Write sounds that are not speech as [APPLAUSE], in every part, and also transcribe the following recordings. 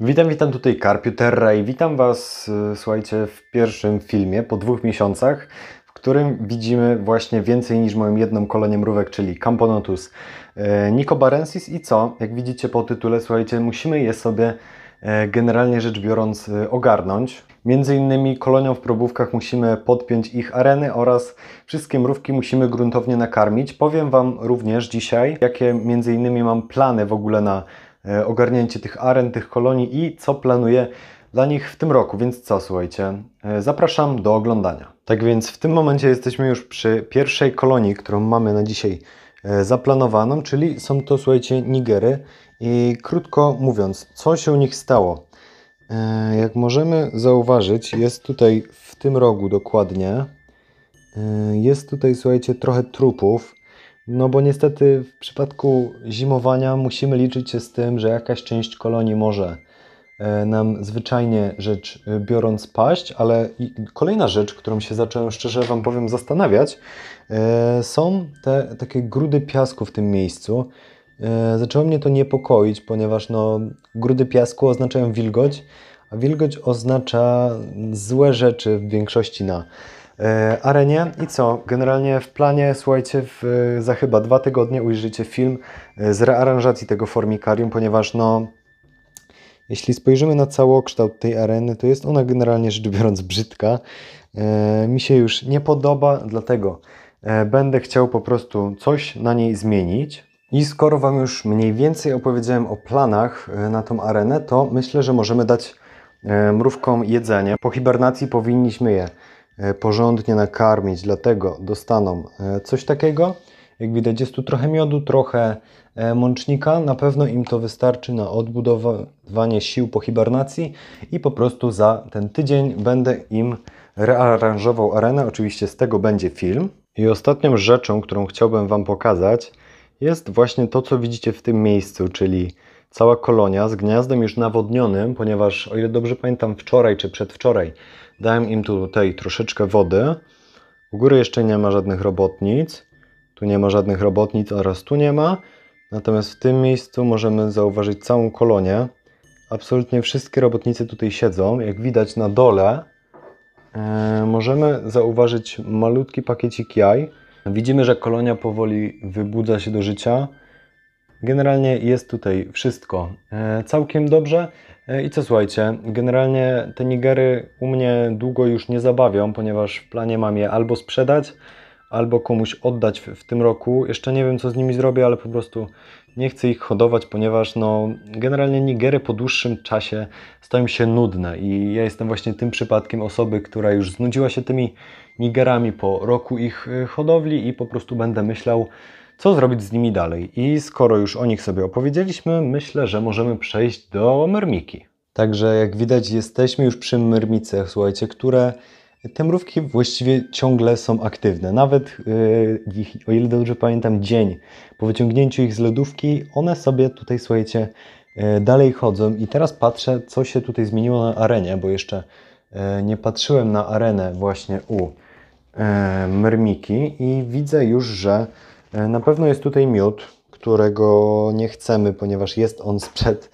Witam, witam tutaj Terra i witam Was, y, słuchajcie, w pierwszym filmie po dwóch miesiącach, w którym widzimy właśnie więcej niż moją jedną kolonię mrówek, czyli Camponotus y, nicobarensis i co? Jak widzicie po tytule, słuchajcie, musimy je sobie e, generalnie rzecz biorąc y, ogarnąć. Między innymi kolonią w probówkach musimy podpiąć ich areny oraz wszystkie mrówki musimy gruntownie nakarmić. Powiem Wam również dzisiaj, jakie między innymi mam plany w ogóle na E, ogarnięcie tych aren, tych kolonii i co planuje dla nich w tym roku. Więc co, słuchajcie, e, zapraszam do oglądania. Tak więc w tym momencie jesteśmy już przy pierwszej kolonii, którą mamy na dzisiaj e, zaplanowaną, czyli są to, słuchajcie, Nigery. I krótko mówiąc, co się u nich stało? Jak możemy zauważyć, jest tutaj w tym rogu dokładnie, jest tutaj, słuchajcie, trochę trupów. No bo niestety w przypadku zimowania musimy liczyć się z tym, że jakaś część kolonii może e, nam zwyczajnie rzecz e, biorąc paść, ale kolejna rzecz, którą się zacząłem szczerze Wam powiem zastanawiać, e, są te takie grudy piasku w tym miejscu. Zaczęło mnie to niepokoić, ponieważ no, grudy piasku oznaczają wilgoć, a wilgoć oznacza złe rzeczy w większości na E, arenie. I co? Generalnie w planie, słuchajcie, w, za chyba dwa tygodnie ujrzycie film e, z rearanżacji tego formikarium, ponieważ no... Jeśli spojrzymy na całokształt tej areny, to jest ona generalnie rzecz biorąc brzydka. E, mi się już nie podoba, dlatego e, będę chciał po prostu coś na niej zmienić. I skoro Wam już mniej więcej opowiedziałem o planach na tą arenę, to myślę, że możemy dać mrówkom jedzenie. Po hibernacji powinniśmy je E, porządnie nakarmić, dlatego dostaną e, coś takiego. Jak widać jest tu trochę miodu, trochę e, mącznika. Na pewno im to wystarczy na odbudowanie sił po hibernacji i po prostu za ten tydzień będę im rearanżował arenę. Oczywiście z tego będzie film. I ostatnią rzeczą, którą chciałbym Wam pokazać jest właśnie to, co widzicie w tym miejscu, czyli cała kolonia z gniazdem już nawodnionym, ponieważ o ile dobrze pamiętam, wczoraj czy przedwczoraj dałem im tutaj troszeczkę wody. U góry jeszcze nie ma żadnych robotnic. Tu nie ma żadnych robotnic oraz tu nie ma. Natomiast w tym miejscu możemy zauważyć całą kolonię. Absolutnie wszystkie robotnicy tutaj siedzą. Jak widać na dole e, możemy zauważyć malutki pakiecik jaj. Widzimy, że kolonia powoli wybudza się do życia. Generalnie jest tutaj wszystko e, całkiem dobrze. E, I co słuchajcie, generalnie te Nigery u mnie długo już nie zabawią, ponieważ w planie mam je albo sprzedać, albo komuś oddać w, tym roku. Jeszcze nie wiem, co z nimi zrobię, ale po prostu nie chcę ich hodować, ponieważ no, generalnie Nigery po dłuższym czasie stają się nudne i ja jestem właśnie tym przypadkiem osoby, która już znudziła się tymi Nigerami po roku ich e, hodowli i po prostu będę myślał, co zrobić z nimi dalej. I skoro już o nich sobie opowiedzieliśmy, myślę, że możemy przejść do myrmiki. Także jak widać jesteśmy już przy myrmicach, słuchajcie, które te mrówki właściwie ciągle są aktywne. Nawet, yy, o ile dobrze pamiętam, dzień po wyciągnięciu ich z lodówki, one sobie tutaj, słuchajcie, yy, dalej chodzą. I teraz patrzę, co się tutaj zmieniło na arenie, bo jeszcze yy, nie patrzyłem na arenę właśnie u y, myrmiki i widzę już, że E, na pewno jest tutaj miód, którego nie chcemy, ponieważ jest on sprzed,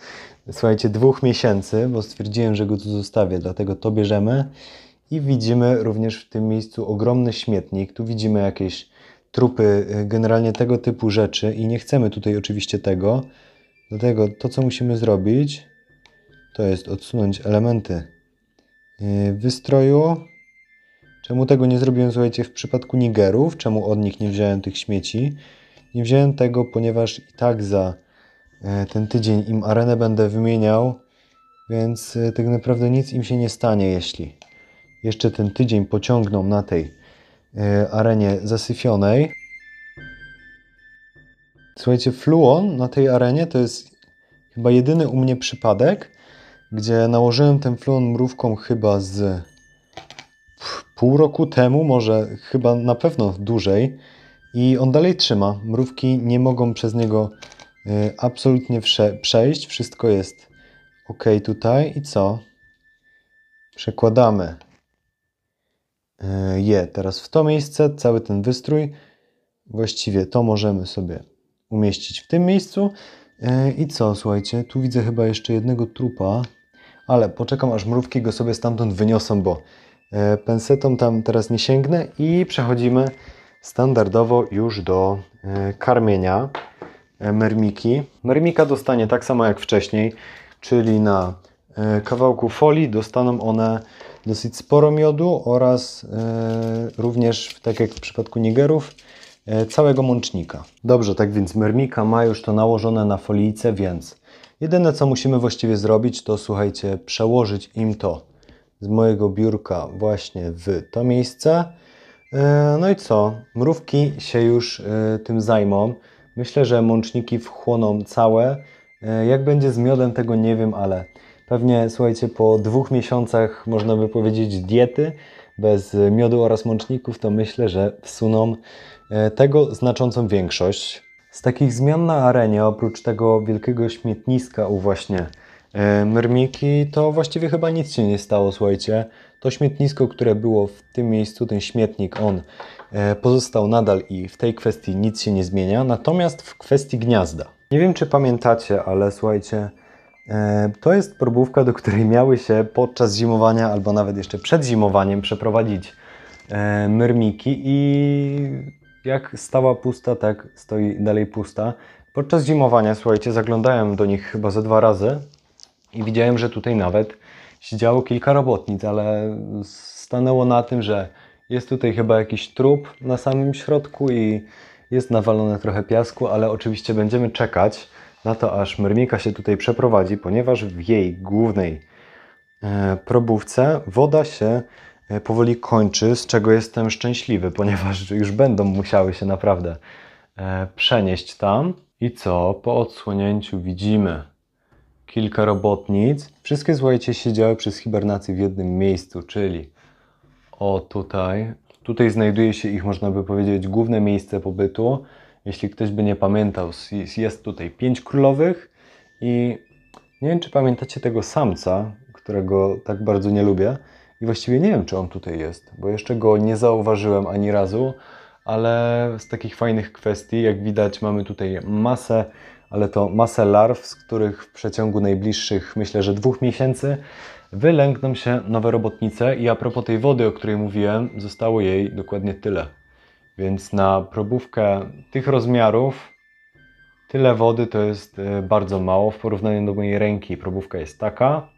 słuchajcie, dwóch miesięcy, bo stwierdziłem, że go tu zostawię, dlatego to bierzemy. I widzimy również w tym miejscu ogromny śmietnik. Tu widzimy jakieś trupy, e, generalnie tego typu rzeczy i nie chcemy tutaj oczywiście tego. Dlatego to, co musimy zrobić, to jest odsunąć elementy e, wystroju Czemu tego nie zrobiłem, słuchajcie, w przypadku Nigerów? Czemu od nich nie wziąłem tych śmieci? Nie wziąłem tego, ponieważ i tak za e, ten tydzień im arenę będę wymieniał, więc e, tak naprawdę nic im się nie stanie, jeśli jeszcze ten tydzień pociągną na tej e, arenie zasyfionej. Słuchajcie, Fluon na tej arenie to jest chyba jedyny u mnie przypadek, gdzie nałożyłem ten Fluon mrówką chyba z pół roku temu, może chyba na pewno dłużej, i on dalej trzyma. Mrówki nie mogą przez niego y, absolutnie przejść. Wszystko jest ok tutaj. I co? Przekładamy y, je teraz w to miejsce, cały ten wystrój. Właściwie to możemy sobie umieścić w tym miejscu. Y, I co, słuchajcie, tu widzę chyba jeszcze jednego trupa, ale poczekam aż mrówki go sobie stamtąd wyniosą, bo E, pensetą tam teraz nie sięgnę i przechodzimy standardowo już do e, karmienia e, mermiki. Mermika dostanie tak samo jak wcześniej, czyli na kawałku folii dostaną one dosyć sporo miodu oraz również, tak jak w przypadku nigerów, całego mącznika. Dobrze, tak więc mermika ma już to nałożone na folijce, więc jedyne co musimy właściwie zrobić to, słuchajcie, przełożyć im to z mojego biurka właśnie w to miejsce. E, no i co? Mrówki się już e, tym zajmą. Myślę, że mączniki wchłoną całe. E, jak będzie z miodem, tego nie wiem, ale pewnie, słuchajcie, po dwóch miesiącach, można by powiedzieć, diety bez miodu oraz mączników, to myślę, że wsuną tego znaczącą większość. Z takich zmian na arenie, oprócz tego wielkiego śmietniska u właśnie E, myrmiki to właściwie chyba nic się nie stało, słuchajcie. To śmietnisko, które było w tym miejscu, ten śmietnik, on e, pozostał nadal i w tej kwestii nic się nie zmienia. Natomiast w kwestii gniazda. Nie wiem, czy pamiętacie, ale słuchajcie, e, to jest probówka, do której miały się podczas zimowania albo nawet jeszcze przed zimowaniem przeprowadzić myrmiki i jak stała pusta, tak stoi dalej pusta. Podczas zimowania, słuchajcie, zaglądałem do nich chyba ze dwa razy, i widziałem, że tutaj nawet siedziało kilka robotnic, ale stanęło na tym, że jest tutaj chyba jakiś trup na samym środku i jest nawalone trochę piasku, ale oczywiście będziemy czekać na to, aż mrmika się tutaj przeprowadzi, ponieważ w jej głównej e, probówce woda się e, powoli kończy, z czego jestem szczęśliwy, [LAUGHS] ponieważ już będą musiały się naprawdę e, przenieść tam. I co po odsłonięciu widzimy? kilka robotnic. Wszystkie, słuchajcie, siedziały przez hibernację w jednym miejscu, czyli o tutaj. Tutaj znajduje się ich, można by powiedzieć, główne miejsce pobytu. Jeśli ktoś by nie pamiętał, jest tutaj pięć królowych i nie wiem, czy pamiętacie tego samca, którego tak bardzo nie lubię. I właściwie nie wiem, czy on tutaj jest, bo jeszcze go nie zauważyłem ani razu, ale z takich fajnych kwestii, jak widać, mamy tutaj masę ale to masę larw, z których w przeciągu najbliższych, myślę, że dwóch miesięcy wylękną się nowe robotnice i a propos tej wody, o której mówiłem, zostało jej dokładnie tyle. Więc na probówkę tych rozmiarów tyle wody to jest e, bardzo mało w porównaniu do mojej ręki. Probówka jest taka.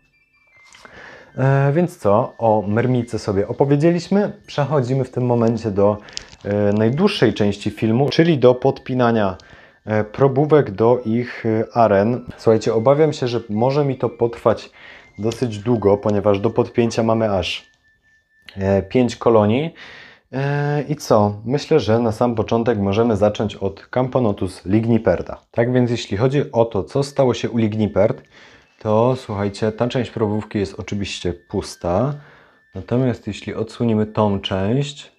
E, więc co, o mermice sobie opowiedzieliśmy. Przechodzimy w tym momencie do e, najdłuższej części filmu, czyli do podpinania E, probówek do ich e, aren. Słuchajcie, obawiam się, że może mi to potrwać dosyć długo, ponieważ do podpięcia mamy aż 5 e, kolonii. I co? Myślę, że na sam początek możemy zacząć od Camponotus ligniperta. Tak więc jeśli chodzi o to, co stało się u lignipert, to słuchajcie, ta część probówki jest oczywiście pusta. Natomiast jeśli odsuniemy tą część,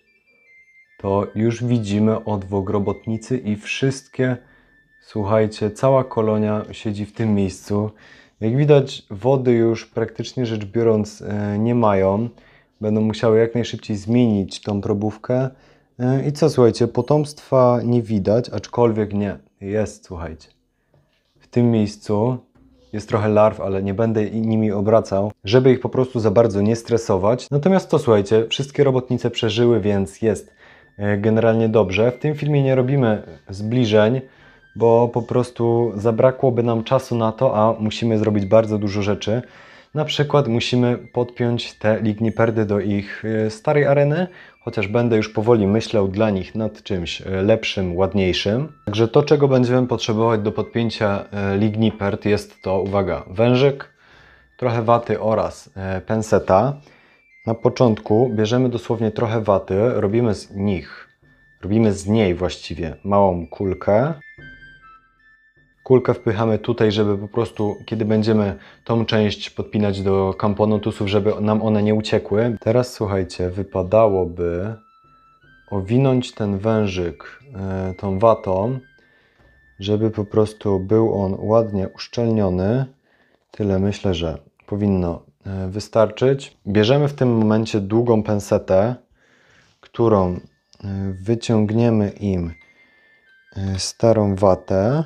to już widzimy odwog robotnicy i wszystkie Słuchajcie, cała kolonia siedzi w tym miejscu. Jak widać, wody już praktycznie rzecz biorąc e, nie mają. Będą musiały jak najszybciej zmienić tą probówkę. E, I co, słuchajcie, potomstwa nie widać, aczkolwiek nie. Jest, słuchajcie. W tym miejscu jest trochę larw, ale nie będę nimi obracał, żeby ich po prostu za bardzo nie stresować. Natomiast to, słuchajcie, wszystkie robotnice przeżyły, więc jest e, generalnie dobrze. W tym filmie nie robimy zbliżeń, bo po prostu zabrakłoby nam czasu na to, a musimy zrobić bardzo dużo rzeczy. Na przykład musimy podpiąć te ligniperdy do ich e, starej areny, chociaż będę już powoli myślał dla nich nad czymś e, lepszym, ładniejszym. Także to, czego będziemy potrzebować do podpięcia e, ligniperd, jest to, uwaga, wężyk, trochę waty oraz penseta. Na początku bierzemy dosłownie trochę waty, robimy z nich, robimy z niej właściwie małą kulkę. Kulkę wpychamy tutaj, żeby po prostu, kiedy będziemy tą część podpinać do kamponotusów, żeby nam one nie uciekły. Teraz słuchajcie, wypadałoby owinąć ten wężyk e, tą watą, żeby po prostu był on ładnie uszczelniony. Tyle myślę, że powinno e, wystarczyć. Bierzemy w tym momencie długą pensetę, którą e, wyciągniemy im starą watę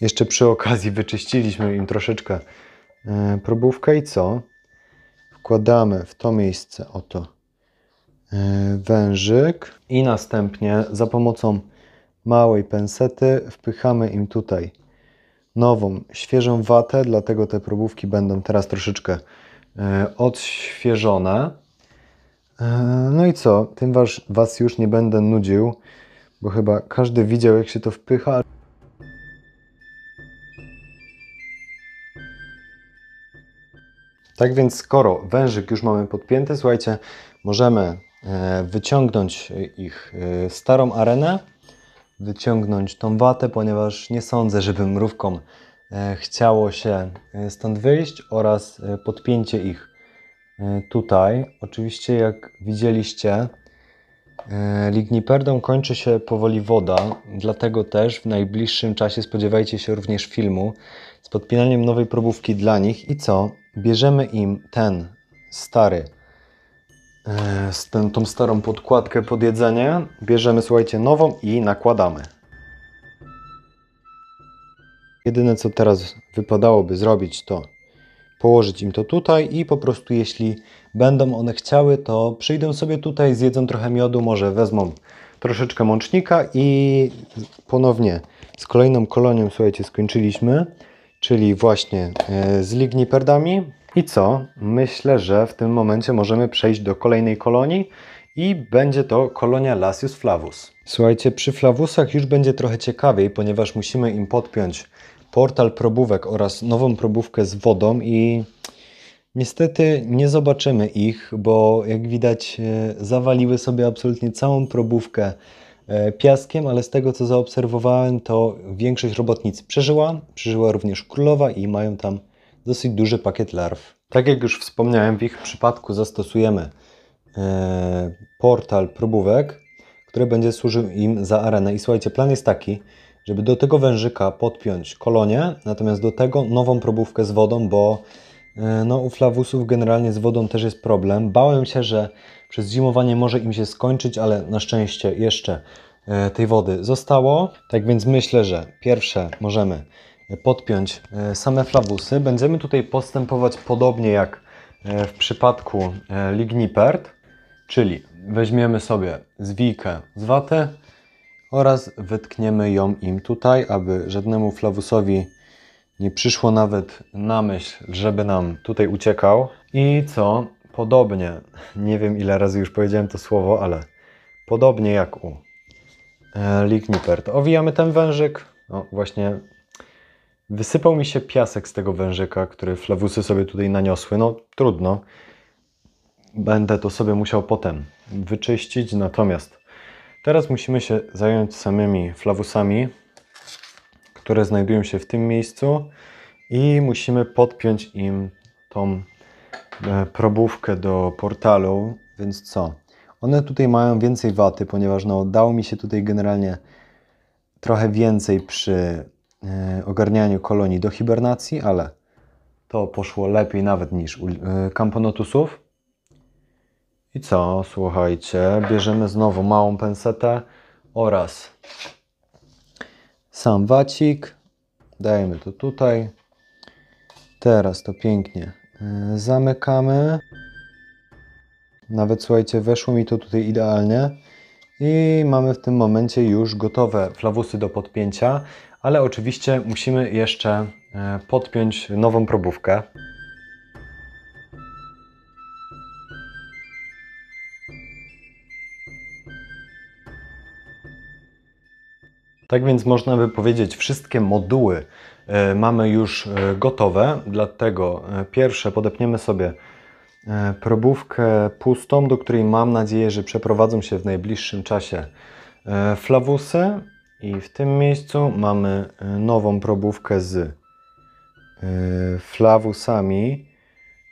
Jeszcze przy okazji wyczyściliśmy im troszeczkę e, probówkę i co? Wkładamy w to miejsce oto e, wężyk i następnie za pomocą małej pensety wpychamy im tutaj nową, świeżą watę, dlatego te probówki będą teraz troszeczkę e, odświeżone. No i co? Tym was, was już nie będę nudził, bo chyba każdy widział jak się to wpycha. Tak więc skoro wężyk już mamy podpięty, słuchajcie, możemy e, wyciągnąć ich e, starą arenę, wyciągnąć tą watę, ponieważ nie sądzę, żeby mrówkom e, chciało się stąd wyjść oraz podpięcie ich tutaj. Oczywiście jak widzieliście, Ligniperdą kończy się powoli woda, dlatego też w najbliższym czasie spodziewajcie się również filmu z podpinaniem nowej probówki dla nich i co? bierzemy im ten stary, z e, ten, tą starą podkładkę pod jedzenie, bierzemy, słuchajcie, nową i nakładamy. Jedyne, co teraz wypadałoby zrobić, to położyć im to tutaj i po prostu jeśli będą one chciały, to przyjdą sobie tutaj, zjedzą trochę miodu, może wezmą troszeczkę mącznika i ponownie z kolejną kolonią, słuchajcie, skończyliśmy czyli właśnie e, z ligniperdami. I co? Myślę, że w tym momencie możemy przejść do kolejnej kolonii i będzie to kolonia Lasius flavus. Słuchajcie, przy flavusach już będzie trochę ciekawiej, ponieważ musimy im podpiąć portal probówek oraz nową probówkę z wodą i niestety nie zobaczymy ich, bo jak widać e, zawaliły sobie absolutnie całą probówkę E, piaskiem, ale z tego co zaobserwowałem, to większość robotnic przeżyła, przeżyła również królowa i mają tam dosyć duży pakiet larw. Tak jak już wspomniałem, w ich przypadku zastosujemy e, portal próbówek, który będzie służył im za arenę. I słuchajcie, plan jest taki, żeby do tego wężyka podpiąć kolonię, natomiast do tego nową probówkę z wodą, bo E, no, u flawusów generalnie z wodą też jest problem. Bałem się, że przez zimowanie może im się skończyć, ale na szczęście jeszcze e, tej wody zostało. Tak więc myślę, że pierwsze możemy podpiąć e, same flawusy. Będziemy tutaj postępować podobnie jak w przypadku lignipert, czyli weźmiemy sobie zwijkę z waty oraz wytkniemy ją im tutaj, aby żadnemu flawusowi nie przyszło nawet na myśl, żeby nam tutaj uciekał. I co? Podobnie, nie wiem ile razy już powiedziałem to słowo, ale podobnie jak u e, Lignipert. Owijamy ten wężyk. No właśnie wysypał mi się piasek z tego wężyka, który flawusy sobie tutaj naniosły. No trudno. Będę to sobie musiał potem wyczyścić. Natomiast teraz musimy się zająć samymi flawusami które znajdują się w tym miejscu i musimy podpiąć im tą e, probówkę do portalu, więc co? One tutaj mają więcej waty, ponieważ no, dało mi się tutaj generalnie trochę więcej przy e, ogarnianiu kolonii do hibernacji, ale to poszło lepiej nawet niż u e, kamponotusów. I co? Słuchajcie, bierzemy znowu małą pensetę oraz sam wacik. Dajemy to tutaj. Teraz to pięknie e, zamykamy. Nawet słuchajcie, weszło mi to tutaj idealnie. I mamy w tym momencie już gotowe flawusy do podpięcia, ale oczywiście musimy jeszcze e, podpiąć nową probówkę. Tak więc można by powiedzieć, wszystkie moduły e, mamy już e, gotowe, dlatego e, pierwsze podepniemy sobie probówkę pustą, do której mam nadzieję, że przeprowadzą się w najbliższym czasie flawusy i w tym miejscu mamy nową probówkę z flawusami,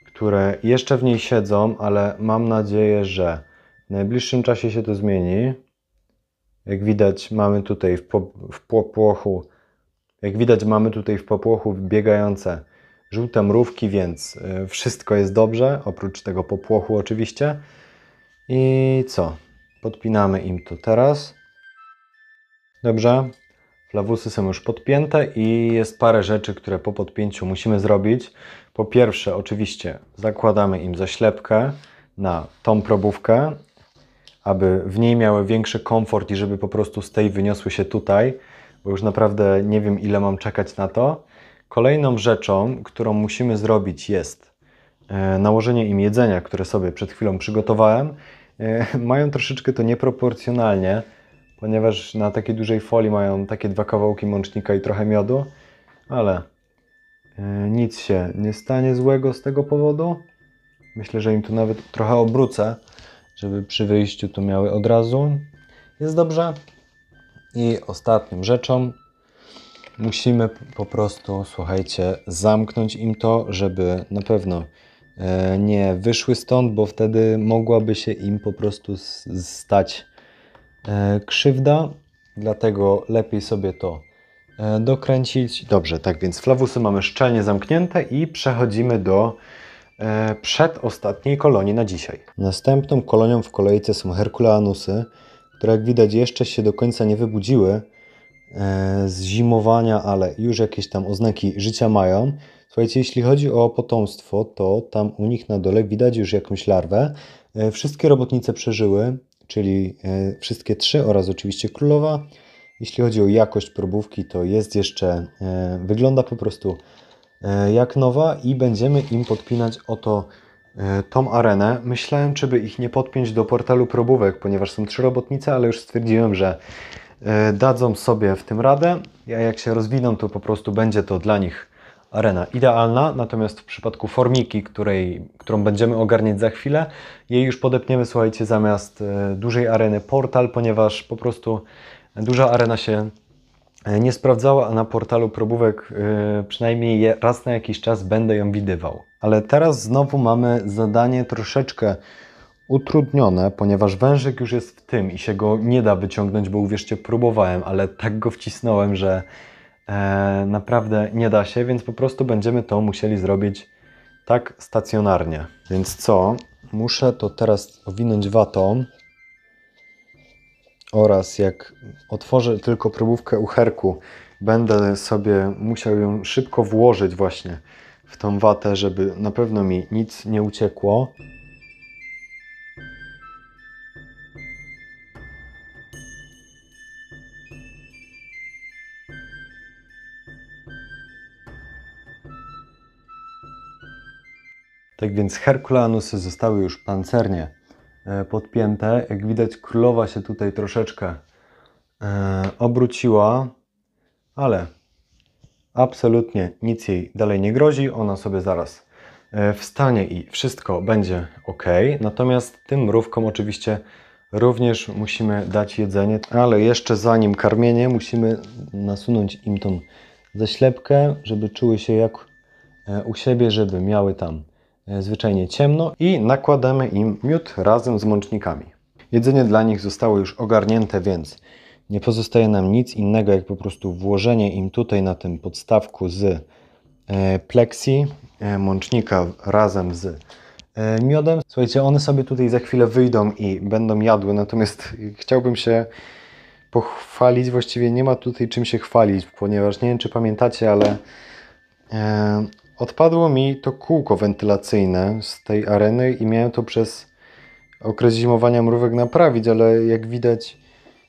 które jeszcze w niej siedzą, ale mam nadzieję, że w najbliższym czasie się to zmieni. Jak widać, mamy tutaj w, po, w popłochu, jak widać, mamy tutaj w popłochu biegające żółte mrówki, więc e, wszystko jest dobrze, oprócz tego popłochu oczywiście. I co? Podpinamy im to teraz. Dobrze. Flawusy są już podpięte i jest parę rzeczy, które po podpięciu musimy zrobić. Po pierwsze, oczywiście zakładamy im zaślepkę na tą probówkę aby w niej miały większy komfort i żeby po prostu z tej wyniosły się tutaj, bo już naprawdę nie wiem, ile mam czekać na to. Kolejną rzeczą, którą musimy zrobić, jest e, nałożenie im jedzenia, które sobie przed chwilą przygotowałem. E, [LAUGHS] mają troszeczkę to nieproporcjonalnie, ponieważ na takiej dużej folii mają takie dwa kawałki mącznika i trochę miodu, ale e, nic się nie stanie złego z tego powodu. Myślę, że im tu nawet trochę obrócę, żeby przy wyjściu tu miały od razu. Jest dobrze. I ostatnią rzeczą musimy po prostu, słuchajcie, zamknąć im to, żeby na pewno e, nie wyszły stąd, bo wtedy mogłaby się im po prostu stać e, krzywda. Dlatego lepiej sobie to e, dokręcić. Dobrze, tak więc flawusy mamy szczelnie zamknięte i przechodzimy do E, przedostatniej kolonii na dzisiaj. Następną kolonią w kolejce są Herkuleanusy, które jak widać jeszcze się do końca nie wybudziły e, z zimowania, ale już jakieś tam oznaki życia mają. Słuchajcie, jeśli chodzi o potomstwo, to tam u nich na dole widać już jakąś larwę. E, wszystkie robotnice przeżyły, czyli wszystkie trzy oraz oczywiście królowa. Jeśli chodzi o jakość probówki, to jest jeszcze, wygląda po prostu E, jak nowa i będziemy im podpinać oto e, tą arenę. Myślałem, czy by ich nie podpiąć do portalu probówek, ponieważ są trzy robotnice, ale już stwierdziłem, że e, dadzą sobie w tym radę. Ja jak się rozwiną, to po prostu będzie to dla nich arena idealna, natomiast w przypadku formiki, której, którą będziemy ogarniać za chwilę, jej już podepniemy, słuchajcie, zamiast dużej areny portal, ponieważ po prostu duża arena się E, nie sprawdzała na portalu probówek, e, przynajmniej raz na jakiś czas będę ją widywał. Ale teraz znowu mamy zadanie troszeczkę utrudnione, ponieważ wężyk już jest w tym i się go nie da wyciągnąć, bo uwierzcie, próbowałem, ale tak go wcisnąłem, że e, naprawdę nie da się, więc po prostu będziemy to musieli zrobić tak stacjonarnie. Więc co? Muszę to teraz owinąć watą oraz jak otworzę tylko probówkę uherku, będę sobie musiał ją szybko włożyć właśnie w tą watę, żeby na pewno mi nic nie uciekło. Tak więc Herkulanusy zostały już pancernie E, podpięte. Jak widać królowa się tutaj troszeczkę e, obróciła, ale absolutnie nic jej dalej nie grozi. Ona sobie zaraz e, wstanie i wszystko będzie ok. Natomiast tym mrówkom oczywiście również musimy dać jedzenie, ale jeszcze zanim karmienie musimy nasunąć im tą ześlepkę, żeby czuły się jak u siebie, żeby miały tam E, zwyczajnie ciemno i nakładamy im miód razem z mącznikami. Jedzenie dla nich zostało już ogarnięte, więc nie pozostaje nam nic innego, jak po prostu włożenie im tutaj na tym podstawku z e, pleksi e, mącznika razem z miodem. Słuchajcie, one sobie tutaj za chwilę wyjdą i będą jadły, natomiast chciałbym się pochwalić, właściwie nie ma tutaj czym się chwalić, ponieważ nie wiem czy pamiętacie, ale Odpadło mi to kółko wentylacyjne z tej areny i miałem to przez okres zimowania mrówek naprawić, ale jak widać,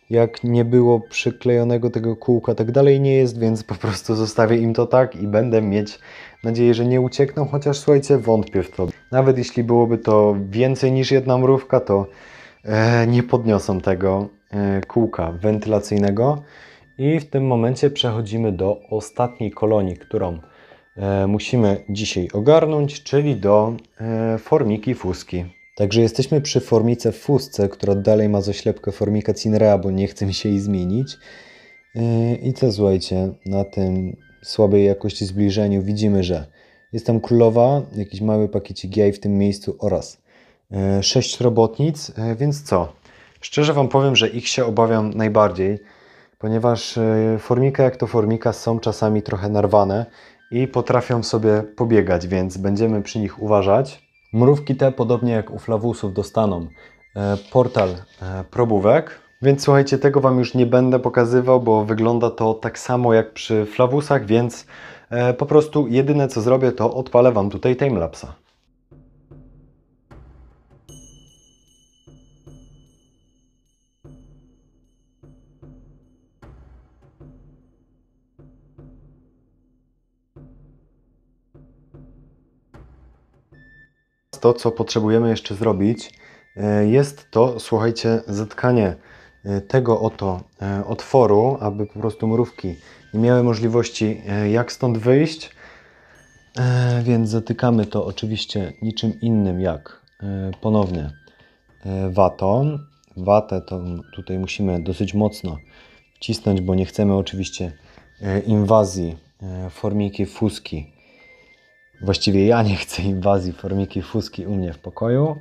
jak nie było przyklejonego tego kółka, tak dalej nie jest, więc po prostu zostawię im to tak i będę mieć nadzieję, że nie uciekną, chociaż słuchajcie, wątpię w to. Nawet jeśli byłoby to więcej niż jedna mrówka, to e, nie podniosą tego e, kółka wentylacyjnego. I w tym momencie przechodzimy do ostatniej kolonii, którą E, musimy dzisiaj ogarnąć, czyli do e, formiki fuski. Także jesteśmy przy formice fusce, która dalej ma zaślepkę formika Cinrea, bo nie chce mi się jej zmienić. E, I co słuchajcie, na tym słabej jakości zbliżeniu widzimy, że jest tam królowa, jakiś mały pakiecik jaj w tym miejscu oraz sześć robotnic, więc co? Szczerze Wam powiem, że ich się obawiam najbardziej, ponieważ formika jak to formika są czasami trochę narwane i potrafią sobie pobiegać, więc będziemy przy nich uważać. Mrówki te, podobnie jak u flawusów, dostaną e, portal e, probówek. Więc słuchajcie, tego Wam już nie będę pokazywał, bo wygląda to tak samo jak przy flawusach, więc e, po prostu jedyne co zrobię to odpalę Wam tutaj timelapse'a. to, co potrzebujemy jeszcze zrobić, e, jest to, słuchajcie, zatkanie e, tego oto e, otworu, aby po prostu mrówki nie miały możliwości jak stąd wyjść. Więc zatykamy to oczywiście niczym innym jak ponownie watą. Watę to tutaj musimy dosyć mocno wcisnąć, bo nie chcemy oczywiście inwazji formiki fuski Właściwie ja nie chcę inwazji formiki fuski u mnie w pokoju.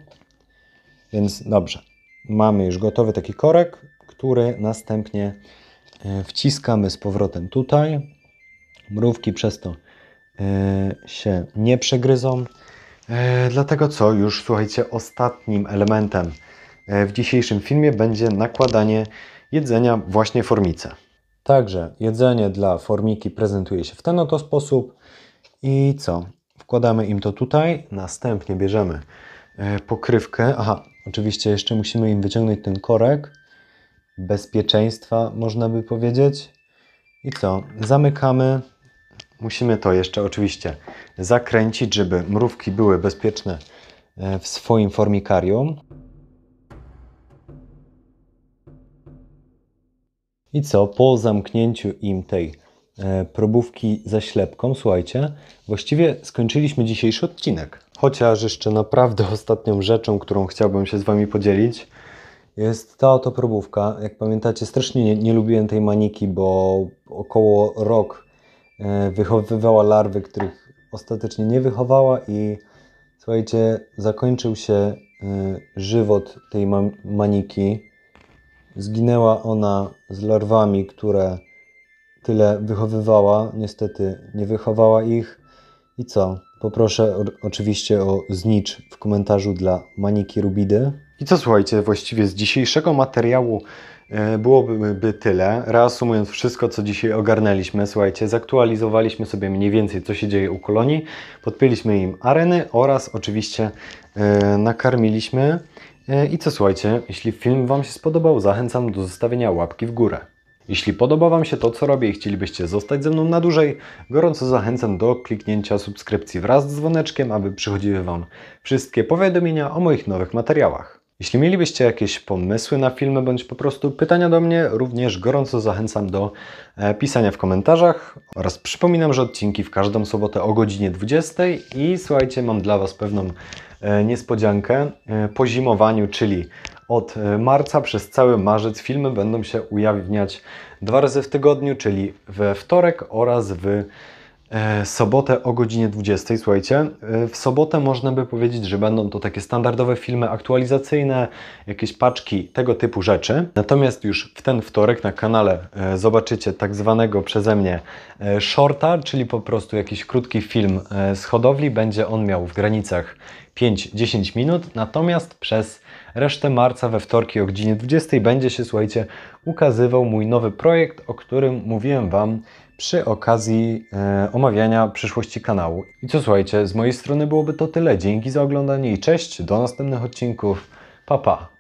Więc dobrze, mamy już gotowy taki korek, który następnie e, wciskamy z powrotem tutaj. Mrówki przez to e, się nie przegryzą. E, dlatego co już, słuchajcie, ostatnim elementem w dzisiejszym filmie będzie nakładanie jedzenia właśnie formice. Także jedzenie dla formiki prezentuje się w ten oto sposób. I co? Wkładamy im to tutaj, następnie bierzemy e, pokrywkę. Aha, oczywiście jeszcze musimy im wyciągnąć ten korek bezpieczeństwa, można by powiedzieć. I co? Zamykamy. Musimy to jeszcze oczywiście zakręcić, żeby mrówki były bezpieczne e, w swoim formikarium. I co? Po zamknięciu im tej E, probówki za ślepką. Słuchajcie, właściwie skończyliśmy dzisiejszy odcinek. Chociaż jeszcze naprawdę [LAUGHS] ostatnią rzeczą, którą chciałbym się z Wami podzielić, jest ta oto probówka. Jak pamiętacie, strasznie nie, nie lubiłem tej maniki, bo około rok e, wychowywała larwy, których ostatecznie nie wychowała i słuchajcie, zakończył się e, żywot tej maniki. Zginęła ona z larwami, które tyle wychowywała, niestety nie wychowała ich. I co? Poproszę o, oczywiście o znicz w komentarzu dla Maniki Rubidy. I co słuchajcie, właściwie z dzisiejszego materiału e, byłoby by tyle. Reasumując wszystko, co dzisiaj ogarnęliśmy, słuchajcie, zaktualizowaliśmy sobie mniej więcej, co się dzieje u kolonii, podpięliśmy im areny oraz oczywiście e, nakarmiliśmy. E, I co słuchajcie, jeśli film Wam się spodobał, zachęcam do zostawienia łapki w górę. Jeśli podoba Wam się to, co robię i chcielibyście zostać ze mną na dłużej, gorąco zachęcam do kliknięcia subskrypcji wraz z dzwoneczkiem, aby przychodziły Wam wszystkie powiadomienia o moich nowych materiałach. Jeśli mielibyście jakieś pomysły na filmy bądź po prostu pytania do mnie, również gorąco zachęcam do e, pisania w komentarzach oraz przypominam, że odcinki w każdą sobotę o godzinie 20 i słuchajcie, mam dla Was pewną e, niespodziankę e, po zimowaniu, czyli od e, marca przez cały marzec filmy będą się ujawniać dwa razy w tygodniu, czyli we wtorek oraz w e, sobotę o godzinie 20. Słuchajcie, e, w sobotę można by powiedzieć, że będą to takie standardowe filmy aktualizacyjne, jakieś paczki, tego typu rzeczy. Natomiast już w ten wtorek na kanale zobaczycie tak zwanego przeze mnie shorta, czyli po prostu jakiś krótki film z hodowli. Będzie on miał w granicach 5-10 minut, natomiast przez Resztę marca we wtorki o godzinie 20 będzie się, słuchajcie, ukazywał mój nowy projekt, o którym mówiłem Wam przy okazji e, omawiania przyszłości kanału. I co słuchajcie, z mojej strony byłoby to tyle. Dzięki za oglądanie i cześć, do następnych odcinków. Pa, pa.